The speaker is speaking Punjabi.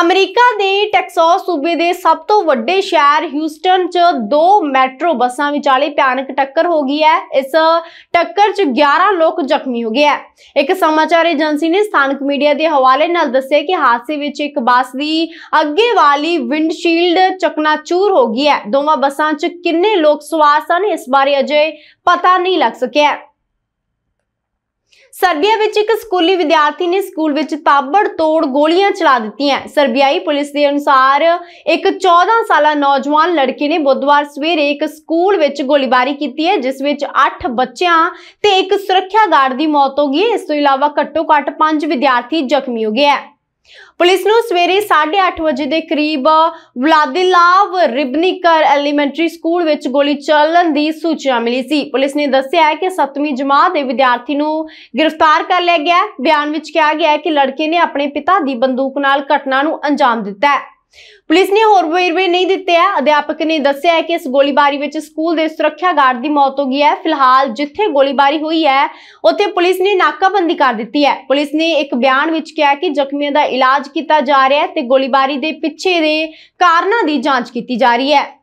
ਅਮਰੀਕਾ ਦੇ ਟੈਕਸਾਸ ਸੂਬੇ ਦੇ ਸਭ ਤੋਂ ਵੱਡੇ ਸ਼ਹਿਰ ਹਿਊਸਟਨ 'ਚ ਦੋ ਮੈਟਰੋ ਬੱਸਾਂ ਵਿਚਾਲੇ ਭਿਆਨਕ ਟੱਕਰ ਹੋ ਗਈ ਹੈ ਇਸ ਟੱਕਰ 'ਚ 11 ਲੋਕ ਜ਼ਖਮੀ ਹੋ ਗਏ ਹੈ ਇੱਕ ਸਮਾਚਾਰ ਏਜੰਸੀ ਨੇ ਸਥਾਨਕ ਮੀਡੀਆ ਦੇ ਹਵਾਲੇ ਨਾਲ ਦੱਸਿਆ ਕਿ ਹਾਦਸੇ ਵਿੱਚ ਇੱਕ ਬੱਸ ਦੀ ਅੱਗੇ ਵਾਲੀ ਵਿੰਡਸ਼ੀਲਡ ਚਕਨਾਚੂਰ ਹੋ ਗਈ ਹੈ ਦੋਵਾਂ ਬੱਸਾਂ 'ਚ ਕਿੰਨੇ ਲੋਕ ਸਵਾਰ ਸਨ ਇਸ ਬਾਰੇ ਅਜੇ ਪਤਾ ਨਹੀਂ ਲੱਗ ਸਕਿਆ ਸਰਬੀਆ ਵਿੱਚ ਇੱਕ ਸਕੂਲੀ ਵਿਦਿਆਰਥੀ ਨੇ ਸਕੂਲ ਵਿੱਚ ਤਾਬੜ ਤੋੜ ਗੋਲੀਆਂ ਚਲਾ ਦਿੱਤੀਆਂ ਸਰਬੀਆਈ ਪੁਲਿਸ ਦੇ ਅਨੁਸਾਰ ਇੱਕ 14 ਸਾਲਾ ਨੌਜਵਾਨ ਲੜਕੇ ਨੇ ਬੁੱਧਵਾਰ ਸਵੇਰੇ ਇੱਕ ਸਕੂਲ ਵਿੱਚ ਗੋਲੀਬਾਰੀ ਕੀਤੀ ਹੈ ਜਿਸ ਵਿੱਚ 8 ਬੱਚਿਆਂ ਤੇ ਇੱਕ ਸੁਰੱਖਿਆ ਗਾਰਡ ਦੀ ਮੌਤ ਹੋ ਗਈ ਇਸ ਤੋਂ ਇਲਾਵਾ ਘੱਟੋ-ਘੱਟ 5 ਵਿਦਿਆਰਥੀ ਜ਼ਖਮੀ ਹੋ ਗਏ ਹਨ ਪੁਲਿਸ ਨੂੰ ਸਵੇਰੇ 8:30 ਵਜੇ ਦੇ ਕਰੀਬ ਵਲਾਦੀਲਾਵ ਰਿਬਨਿਕਰ ਐਲੀਮੈਂਟਰੀ ਸਕੂਲ ਵਿੱਚ ਗੋਲੀ ਚੱਲਣ ਦੀ ਸੂਚਨਾ ਮਿਲੀ ਸੀ ਪੁਲਿਸ ਨੇ ਦੱਸਿਆ ਹੈ ਕਿ 7ਵੀਂ ਜਮਾਤ ਦੇ ਵਿਦਿਆਰਥੀ ਨੂੰ ਗ੍ਰਿਫਤਾਰ ਕਰ ਲਿਆ ਗਿਆ ਬਿਆਨ ਵਿੱਚ ਕਿਹਾ ਗਿਆ ਹੈ ਕਿ ਲੜਕੇ ਨੇ ਆਪਣੇ ਪਿਤਾ ਦੀ ਬੰਦੂਕ ਨਾਲ ਘਟਨਾ ਨੂੰ ਅੰਜਾਮ ਦਿੱਤਾ ਹੈ ਪੁਲਿਸ ਨੇ ਹੋਰ ਵੇਰਵੇ ਨਹੀਂ ਦਿੱਤੇ ਆ ਅਧਿਆਪਕ ਨੇ ਦੱਸਿਆ ਹੈ ਕਿ ਇਸ ਗੋਲੀਬਾਰੀ ਵਿੱਚ ਸਕੂਲ ਦੇ ਸੁਰੱਖਿਆ ਗਾਰਡ ਦੀ ਮੌਤ ਹੋ ਗਈ ਹੈ ਫਿਲਹਾਲ ਜਿੱਥੇ ਗੋਲੀਬਾਰੀ ਹੋਈ ਹੈ ਉੱਥੇ ਪੁਲਿਸ ਨੇ ਨਾਕਾਬੰਦੀ ਕਰ ਦਿੱਤੀ ਹੈ ਪੁਲਿਸ ਨੇ ਇੱਕ ਬਿਆਨ ਵਿੱਚ ਕਿਹਾ ਕਿ ਜ਼ਖਮੀਆਂ ਦਾ ਇਲਾਜ ਕੀਤਾ ਜਾ ਰਿਹਾ ਹੈ ਤੇ ਗੋਲੀਬਾਰੀ ਦੇ ਪਿੱਛੇ ਦੇ ਕਾਰਨਾਂ ਦੀ ਜਾਂਚ ਕੀਤੀ ਜਾ ਰਹੀ ਹੈ